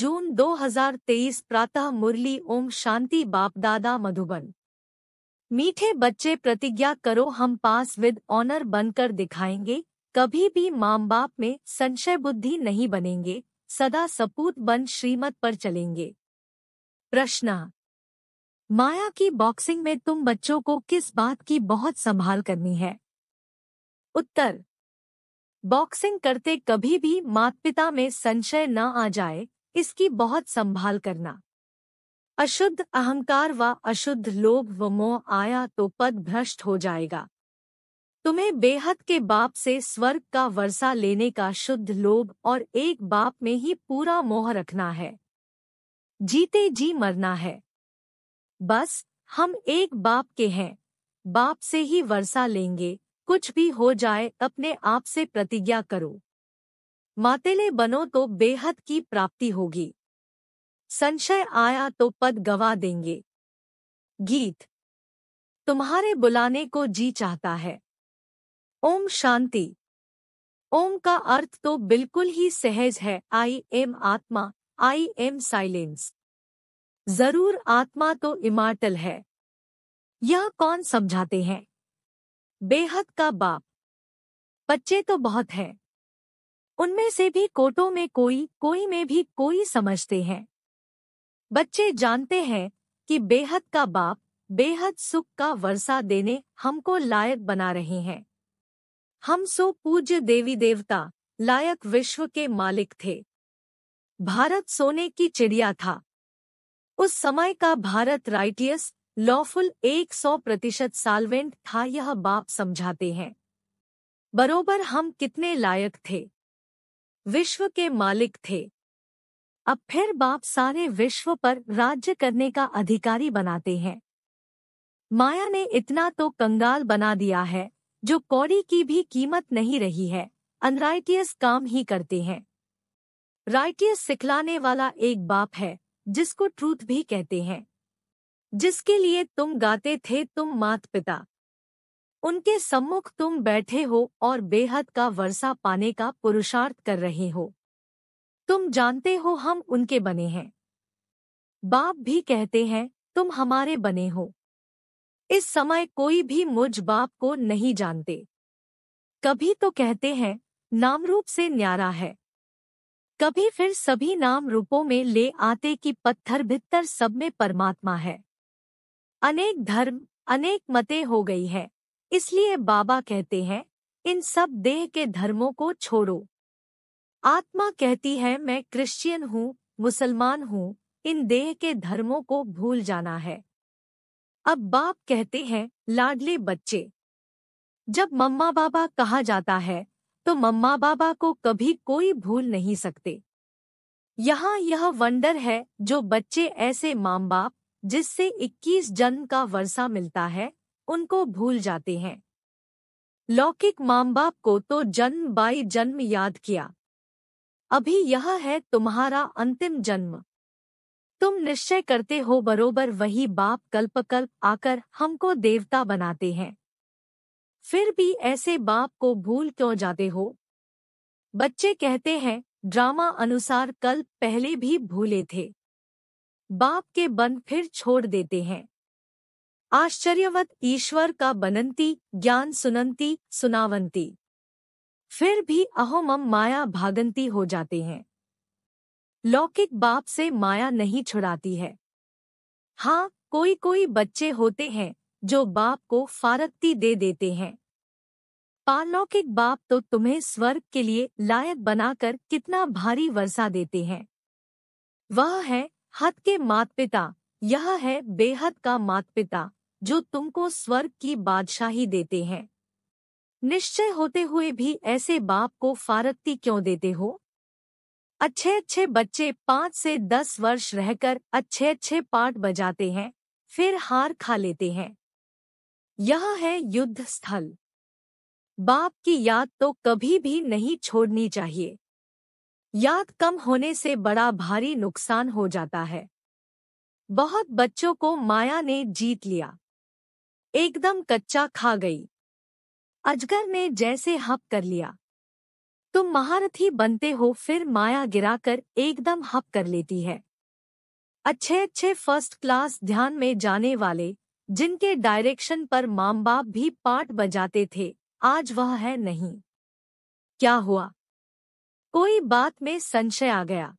जून 2023 प्रातः मुरली ओम शांति बाप दादा मधुबन मीठे बच्चे प्रतिज्ञा करो हम पास विद ऑनर बनकर दिखाएंगे कभी भी माम बाप में संशय बुद्धि नहीं बनेंगे सदा सपूत बन श्रीमत पर चलेंगे प्रश्न माया की बॉक्सिंग में तुम बच्चों को किस बात की बहुत संभाल करनी है उत्तर बॉक्सिंग करते कभी भी मात पिता में संशय न आ जाए इसकी बहुत संभाल करना अशुद्ध अहंकार व अशुद्ध लोभ व मोह आया तो पद भ्रष्ट हो जाएगा तुम्हें बेहद के बाप से स्वर्ग का वर्षा लेने का शुद्ध लोभ और एक बाप में ही पूरा मोह रखना है जीते जी मरना है बस हम एक बाप के हैं बाप से ही वर्षा लेंगे कुछ भी हो जाए अपने आप से प्रतिज्ञा करो मातेले बनो तो बेहद की प्राप्ति होगी संशय आया तो पद गवा देंगे गीत तुम्हारे बुलाने को जी चाहता है ओम शांति ओम का अर्थ तो बिल्कुल ही सहज है आई एम आत्मा आई एम साइलेंस जरूर आत्मा तो इमार्टल है यह कौन समझाते हैं बेहद का बाप बच्चे तो बहुत हैं उनमें से भी कोटों में कोई कोई में भी कोई समझते हैं बच्चे जानते हैं कि बेहद का बाप बेहद सुख का वर्षा देने हमको लायक बना रहे हैं हम सो पूज्य देवी देवता लायक विश्व के मालिक थे भारत सोने की चिड़िया था उस समय का भारत राइटियस लॉफुल 100 प्रतिशत सालवेंट था यह बाप समझाते हैं बरोबर हम कितने लायक थे विश्व के मालिक थे अब फिर बाप सारे विश्व पर राज्य करने का अधिकारी बनाते हैं माया ने इतना तो कंगाल बना दिया है जो कौड़ी की भी कीमत नहीं रही है अनराइटियस काम ही करते हैं राइटियस सिखलाने वाला एक बाप है जिसको ट्रूथ भी कहते हैं जिसके लिए तुम गाते थे तुम मात पिता उनके सम्मुख तुम बैठे हो और बेहद का वर्षा पाने का पुरुषार्थ कर रहे हो तुम जानते हो हम उनके बने हैं बाप भी कहते हैं तुम हमारे बने हो इस समय कोई भी मुझ बाप को नहीं जानते कभी तो कहते हैं नाम रूप से न्यारा है कभी फिर सभी नाम रूपों में ले आते कि पत्थर भित्तर सब में परमात्मा है अनेक धर्म अनेक मते हो गई है इसलिए बाबा कहते हैं इन सब देह के धर्मों को छोड़ो आत्मा कहती है मैं क्रिश्चियन हूँ मुसलमान हूँ इन देह के धर्मों को भूल जाना है अब बाप कहते हैं लाडले बच्चे जब मम्मा बाबा कहा जाता है तो मम्मा बाबा को कभी कोई भूल नहीं सकते यहाँ यह वंडर है जो बच्चे ऐसे माम बाप जिससे 21 जन्म का वर्षा मिलता है उनको भूल जाते हैं लौकिक माम बाप को तो जन्म बाई जन्म याद किया अभी यह है तुम्हारा अंतिम जन्म तुम निश्चय करते हो बरोबर वही बाप कल्पकल्प आकर हमको देवता बनाते हैं फिर भी ऐसे बाप को भूल क्यों जाते हो बच्चे कहते हैं ड्रामा अनुसार कल्प पहले भी भूले थे बाप के बन फिर छोड़ देते हैं आश्चर्यवत ईश्वर का बनंती ज्ञान सुनंती सुनावंती फिर भी अहोमम माया भागंती हो जाते हैं लौकिक बाप से माया नहीं छुड़ाती है हाँ कोई कोई बच्चे होते हैं जो बाप को फारकती दे देते हैं पारलौकिक बाप तो तुम्हें स्वर्ग के लिए लायक बनाकर कितना भारी वर्षा देते हैं वह है हद के मात पिता यह है बेहद का मात पिता जो तुमको स्वर्ग की बादशाही देते हैं निश्चय होते हुए भी ऐसे बाप को फारकती क्यों देते हो अच्छे अच्छे बच्चे पांच से दस वर्ष रहकर अच्छे अच्छे पाठ बजाते हैं फिर हार खा लेते हैं यह है युद्ध स्थल बाप की याद तो कभी भी नहीं छोड़नी चाहिए याद कम होने से बड़ा भारी नुकसान हो जाता है बहुत बच्चों को माया ने जीत लिया एकदम कच्चा खा गई अजगर ने जैसे हप कर लिया तुम महारथी बनते हो फिर माया गिराकर एकदम हप कर लेती है अच्छे अच्छे फर्स्ट क्लास ध्यान में जाने वाले जिनके डायरेक्शन पर माम बाप भी पाठ बजाते थे आज वह है नहीं क्या हुआ कोई बात में संशय आ गया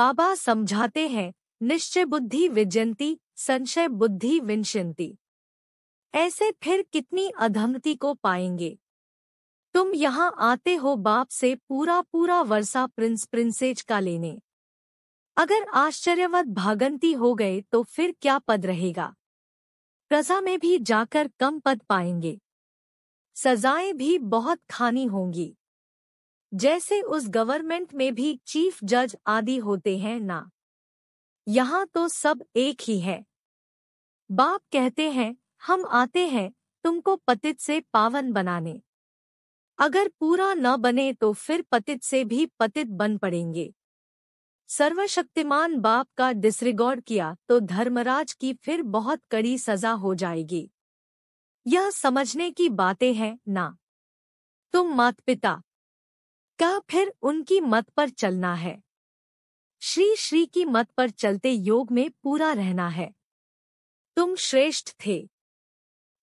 बाबा समझाते हैं निश्चय बुद्धि विजयंती संशय बुद्धि विंशंती ऐसे फिर कितनी अधमति को पाएंगे तुम यहाँ आते हो बाप से पूरा पूरा वर्षा प्रिंस प्रिंसेज का लेने अगर आश्चर्यवत भागंती हो गए तो फिर क्या पद रहेगा प्रजा में भी जाकर कम पद पाएंगे सजाएं भी बहुत खानी होंगी जैसे उस गवर्नमेंट में भी चीफ जज आदि होते हैं ना यहाँ तो सब एक ही है बाप कहते हैं हम आते हैं तुमको पतित से पावन बनाने अगर पूरा न बने तो फिर पतित से भी पतित बन पड़ेंगे सर्वशक्तिमान बाप का डिसरिगॉर्ड किया तो धर्मराज की फिर बहुत कड़ी सजा हो जाएगी यह समझने की बातें हैं ना तुम मात पिता का फिर उनकी मत पर चलना है श्री श्री की मत पर चलते योग में पूरा रहना है तुम श्रेष्ठ थे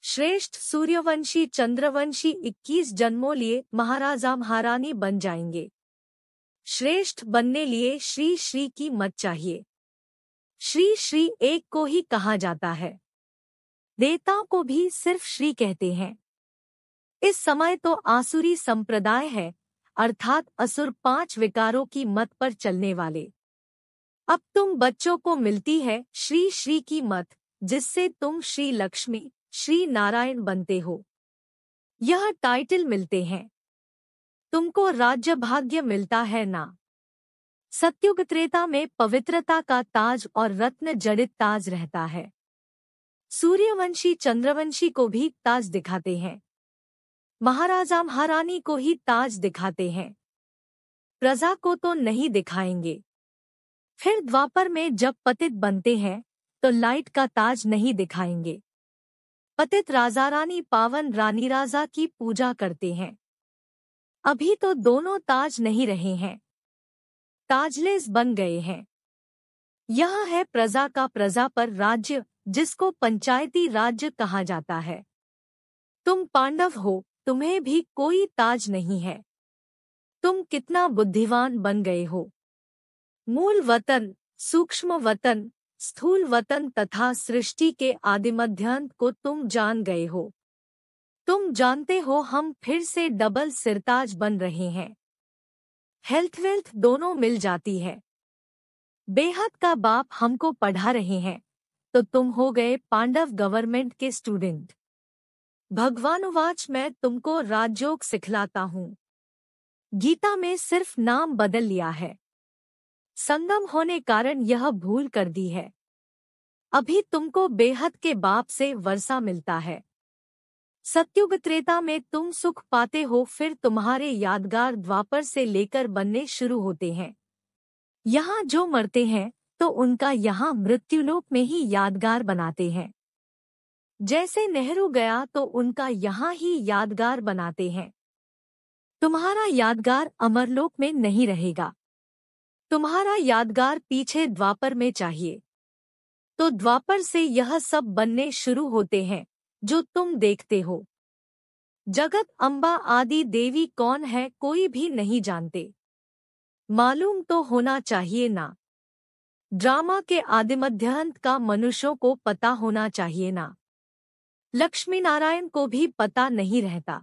श्रेष्ठ सूर्यवंशी चंद्रवंशी 21 जन्मों लिए महाराजा महारानी बन जाएंगे श्रेष्ठ बनने लिए श्री श्री की मत चाहिए श्री श्री एक को ही कहा जाता है देवताओं को भी सिर्फ श्री कहते हैं इस समय तो आसुरी संप्रदाय है अर्थात असुर पांच विकारों की मत पर चलने वाले अब तुम बच्चों को मिलती है श्री श्री की मत जिससे तुम श्री लक्ष्मी श्री नारायण बनते हो यह टाइटल मिलते हैं तुमको राज्य भाग्य मिलता है ना सत्युग त्रेता में पवित्रता का ताज और रत्न जड़ित ताज रहता है सूर्यवंशी चंद्रवंशी को भी ताज दिखाते हैं महाराजा महारानी को ही ताज दिखाते हैं प्रजा को तो नहीं दिखाएंगे फिर द्वापर में जब पतित बनते हैं तो लाइट का ताज नहीं दिखाएंगे पतित राजा रानी पावन रानी राजा की पूजा करते हैं अभी तो दोनों ताज नहीं रहे हैं ताजलेस बन गए हैं यह है प्रजा का प्रजा पर राज्य जिसको पंचायती राज्य कहा जाता है तुम पांडव हो तुम्हें भी कोई ताज नहीं है तुम कितना बुद्धिवान बन गए हो मूल वतन सूक्ष्म वतन स्थूल वतन तथा सृष्टि के आदिमध्यांत को तुम जान गए हो तुम जानते हो हम फिर से डबल सिरताज बन रहे हैं हेल्थ वेल्थ दोनों मिल जाती है बेहद का बाप हमको पढ़ा रहे हैं तो तुम हो गए पांडव गवर्नमेंट के स्टूडेंट भगवानुवाच मैं तुमको राजयोग सिखलाता हूँ गीता में सिर्फ नाम बदल लिया है संगम होने कारण यह भूल कर दी है अभी तुमको बेहद के बाप से वर्षा मिलता है सत्युग त्रेता में तुम सुख पाते हो फिर तुम्हारे यादगार द्वापर से लेकर बनने शुरू होते हैं यहाँ जो मरते हैं तो उनका यहाँ मृत्युलोक में ही यादगार बनाते हैं जैसे नेहरू गया तो उनका यहाँ ही यादगार बनाते हैं तुम्हारा यादगार अमरलोक में नहीं रहेगा तुम्हारा यादगार पीछे द्वापर में चाहिए तो द्वापर से यह सब बनने शुरू होते हैं जो तुम देखते हो जगत अम्बा आदि देवी कौन है कोई भी नहीं जानते मालूम तो होना चाहिए ना ड्रामा के आदिमध्यंत का मनुष्यों को पता होना चाहिए ना लक्ष्मी नारायण को भी पता नहीं रहता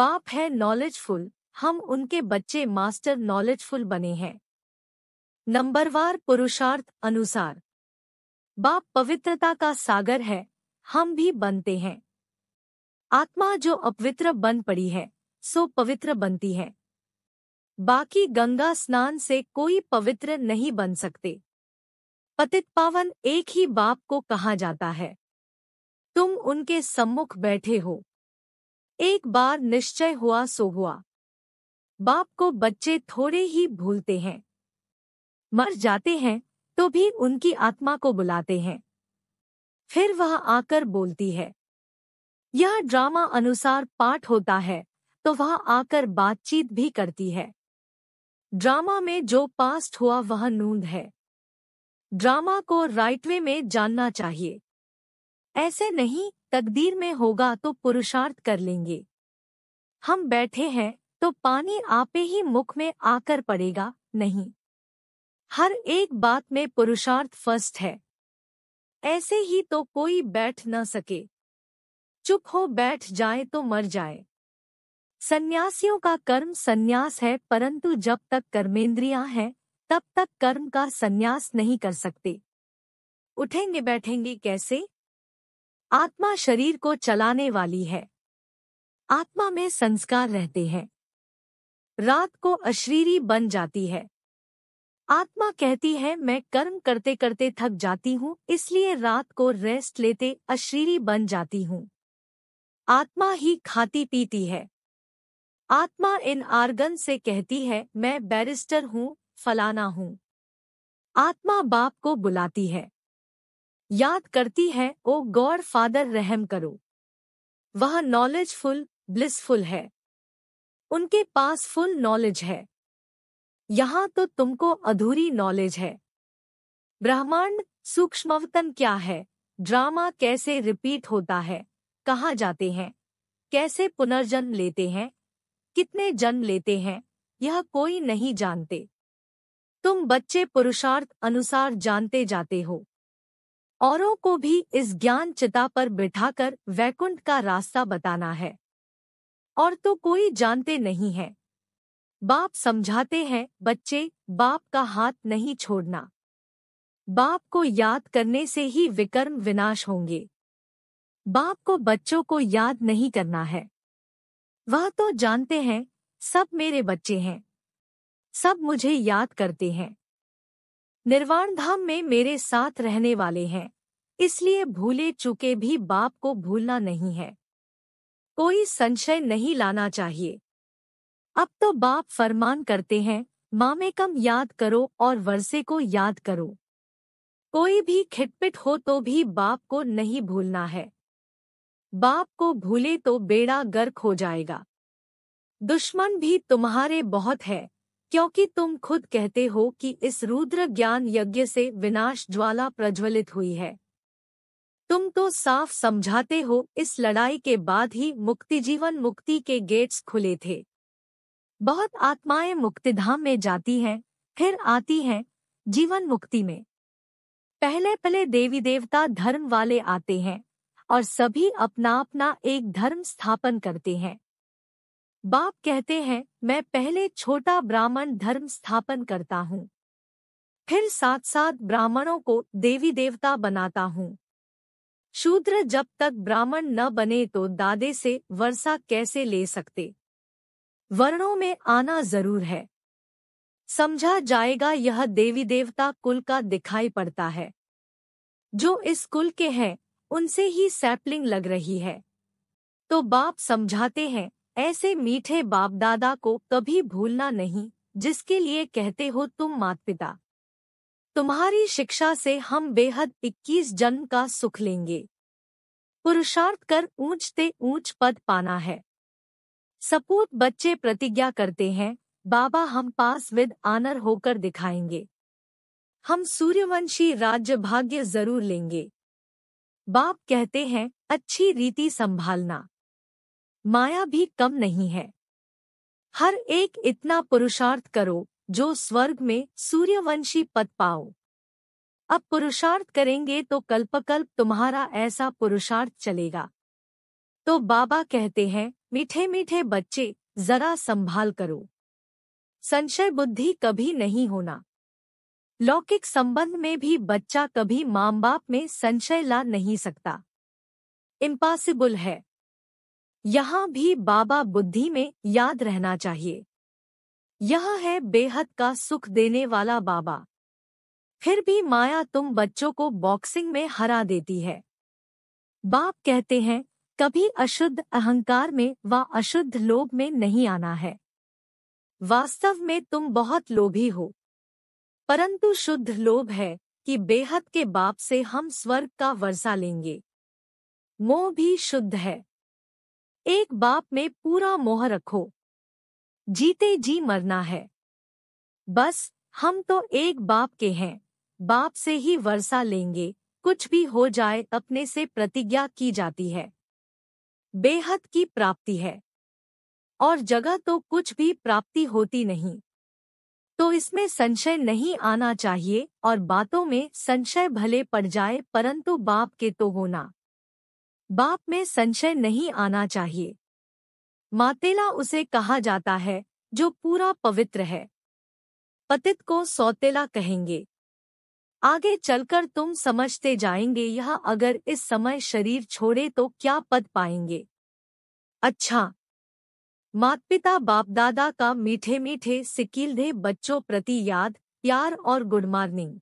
बाप है नॉलेजफुल हम उनके बच्चे मास्टर नॉलेजफुल बने हैं नंबरवार पुरुषार्थ अनुसार बाप पवित्रता का सागर है हम भी बनते हैं आत्मा जो अपवित्र बन पड़ी है सो पवित्र बनती है बाकी गंगा स्नान से कोई पवित्र नहीं बन सकते पतित पावन एक ही बाप को कहा जाता है तुम उनके सम्मुख बैठे हो एक बार निश्चय हुआ सो हुआ बाप को बच्चे थोड़े ही भूलते हैं मर जाते हैं तो भी उनकी आत्मा को बुलाते हैं फिर वह आकर बोलती है यह ड्रामा अनुसार पाठ होता है तो वह आकर बातचीत भी करती है ड्रामा में जो पास्ट हुआ वह नूंद है ड्रामा को राइटवे में जानना चाहिए ऐसे नहीं तकदीर में होगा तो पुरुषार्थ कर लेंगे हम बैठे हैं तो पानी आपे ही मुख में आकर पड़ेगा नहीं हर एक बात में पुरुषार्थ फर्स्ट है ऐसे ही तो कोई बैठ न सके चुप हो बैठ जाए तो मर जाए सन्यासियों का कर्म सन्यास है परंतु जब तक कर्मेंद्रियां हैं तब तक कर्म का सन्यास नहीं कर सकते उठेंगे बैठेंगे कैसे आत्मा शरीर को चलाने वाली है आत्मा में संस्कार रहते हैं रात को अशरीरी बन जाती है आत्मा कहती है मैं कर्म करते करते थक जाती हूँ इसलिए रात को रेस्ट लेते अश्रीरी बन जाती हूँ आत्मा ही खाती पीती है आत्मा इन आर्गन से कहती है मैं बैरिस्टर हूँ फलाना हूँ आत्मा बाप को बुलाती है याद करती है ओ गॉड फादर रहम करो वह नॉलेजफुल ब्लिसफुल है उनके पास फुल नॉलेज है यहाँ तो तुमको अधूरी नॉलेज है ब्रह्मांड सूक्ष्मवतन क्या है ड्रामा कैसे रिपीट होता है कहाँ जाते हैं कैसे पुनर्जन्म लेते हैं कितने जन्म लेते हैं यह कोई नहीं जानते तुम बच्चे पुरुषार्थ अनुसार जानते जाते हो औरों को भी इस ज्ञान चिता पर बिठाकर वैकुंठ का रास्ता बताना है और तो कोई जानते नहीं है बाप समझाते हैं बच्चे बाप का हाथ नहीं छोड़ना बाप को याद करने से ही विकर्म विनाश होंगे बाप को बच्चों को याद नहीं करना है वह तो जानते हैं सब मेरे बच्चे हैं सब मुझे याद करते हैं निर्वाण धाम में मेरे साथ रहने वाले हैं इसलिए भूले चुके भी बाप को भूलना नहीं है कोई संशय नहीं लाना चाहिए अब तो बाप फरमान करते हैं मामे कम याद करो और वर्षे को याद करो कोई भी खिटपिट हो तो भी बाप को नहीं भूलना है बाप को भूले तो बेड़ा गर्क हो जाएगा दुश्मन भी तुम्हारे बहुत है क्योंकि तुम खुद कहते हो कि इस रुद्र ज्ञान यज्ञ से विनाश ज्वाला प्रज्वलित हुई है तुम तो साफ समझाते हो इस लड़ाई के बाद ही मुक्ति जीवन मुक्ति के गेट्स खुले थे बहुत आत्माएं मुक्तिधाम में जाती हैं फिर आती हैं जीवन मुक्ति में पहले पहले देवी देवता धर्म वाले आते हैं और सभी अपना अपना एक धर्म स्थापन करते हैं बाप कहते हैं मैं पहले छोटा ब्राह्मण धर्म स्थापन करता हूँ फिर साथ साथ ब्राह्मणों को देवी देवता बनाता हूँ शूद्र जब तक ब्राह्मण न बने तो दादे से वर्षा कैसे ले सकते वर्णों में आना जरूर है समझा जाएगा यह देवी देवता कुल का दिखाई पड़ता है जो इस कुल के हैं उनसे ही सैपलिंग लग रही है तो बाप समझाते हैं ऐसे मीठे बाप दादा को कभी भूलना नहीं जिसके लिए कहते हो तुम मात पिता तुम्हारी शिक्षा से हम बेहद 21 जन्म का सुख लेंगे पुरुषार्थ कर ऊंचते ऊंच पद पाना है सपूत बच्चे प्रतिज्ञा करते हैं बाबा हम पास विद आनर होकर दिखाएंगे हम सूर्यवंशी राज्य भाग्य जरूर लेंगे बाप कहते हैं अच्छी रीति संभालना माया भी कम नहीं है हर एक इतना पुरुषार्थ करो जो स्वर्ग में सूर्यवंशी पद पाओ अब पुरुषार्थ करेंगे तो कल्पकल्प तुम्हारा ऐसा पुरुषार्थ चलेगा तो बाबा कहते हैं मीठे मीठे बच्चे जरा संभाल करो संशय बुद्धि कभी नहीं होना लौकिक संबंध में भी बच्चा कभी माम बाप में संशय ला नहीं सकता इम्पॉसिबल है यहाँ भी बाबा बुद्धि में याद रहना चाहिए यह है बेहद का सुख देने वाला बाबा फिर भी माया तुम बच्चों को बॉक्सिंग में हरा देती है बाप कहते हैं कभी अशुद्ध अहंकार में व अशुद्ध लोभ में नहीं आना है वास्तव में तुम बहुत लोभी हो परंतु शुद्ध लोभ है कि बेहद के बाप से हम स्वर्ग का वर्षा लेंगे मोह भी शुद्ध है एक बाप में पूरा मोह रखो जीते जी मरना है बस हम तो एक बाप के हैं बाप से ही वर्षा लेंगे कुछ भी हो जाए अपने से प्रतिज्ञा की जाती है बेहद की प्राप्ति है और जगह तो कुछ भी प्राप्ति होती नहीं तो इसमें संशय नहीं आना चाहिए और बातों में संशय भले पड़ जाए परंतु बाप के तो होना बाप में संशय नहीं आना चाहिए मातेला उसे कहा जाता है जो पूरा पवित्र है पतित को सौतेला कहेंगे आगे चलकर तुम समझते जाएंगे यह अगर इस समय शरीर छोड़े तो क्या पद पाएंगे अच्छा मात पिता बाप दादा का मीठे मीठे सिकीलधे बच्चों प्रति याद प्यार और गुड मॉर्निंग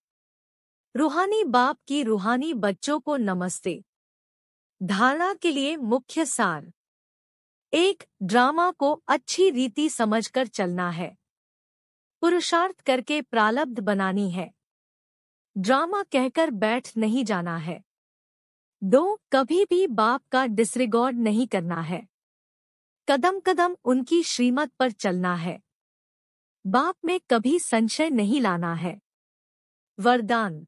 रूहानी बाप की रूहानी बच्चों को नमस्ते धारणा के लिए मुख्य सार एक ड्रामा को अच्छी रीति समझकर चलना है पुरुषार्थ करके प्रालब्ध बनानी है ड्रामा कहकर बैठ नहीं जाना है दो कभी भी बाप का डिसरिगॉर्ड नहीं करना है कदम कदम उनकी श्रीमत पर चलना है बाप में कभी संशय नहीं लाना है वरदान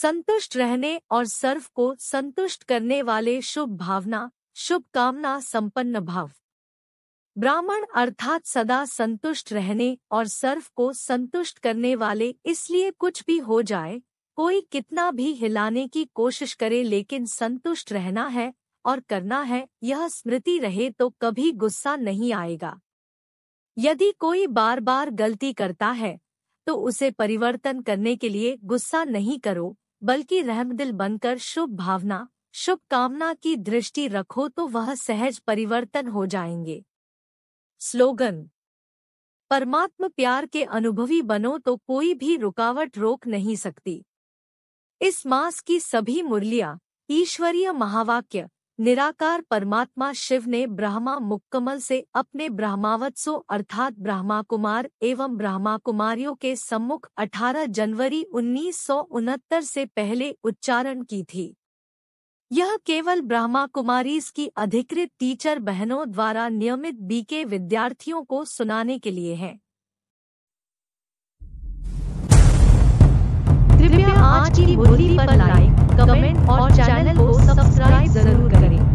संतुष्ट रहने और सर्व को संतुष्ट करने वाले शुभ भावना शुभकामना संपन्न भाव ब्राह्मण अर्थात सदा संतुष्ट रहने और सर्फ को संतुष्ट करने वाले इसलिए कुछ भी हो जाए कोई कितना भी हिलाने की कोशिश करे लेकिन संतुष्ट रहना है और करना है यह स्मृति रहे तो कभी गुस्सा नहीं आएगा यदि कोई बार बार गलती करता है तो उसे परिवर्तन करने के लिए गुस्सा नहीं करो बल्कि रहमदिल बनकर शुभ भावना शुभकामना की दृष्टि रखो तो वह सहज परिवर्तन हो जाएंगे स्लोगन परमात्म प्यार के अनुभवी बनो तो कोई भी रुकावट रोक नहीं सकती इस मास की सभी मुरलियां ईश्वरीय महावाक्य निराकार परमात्मा शिव ने ब्रह्मा मुक्कमल से अपने ब्रह्मावत्सो अर्थात ब्रह्मा कुमार एवं ब्रह्मा कुमारियों के सम्मुख 18 जनवरी उन्नीस से पहले उच्चारण की थी यह केवल ब्रह्मा कुमारीज की अधिकृत टीचर बहनों द्वारा नियमित बीके विद्यार्थियों को सुनाने के लिए है कृपया आज की बोली पर लाइक, कमेंट और चैनल को सब्सक्राइब जरूर करें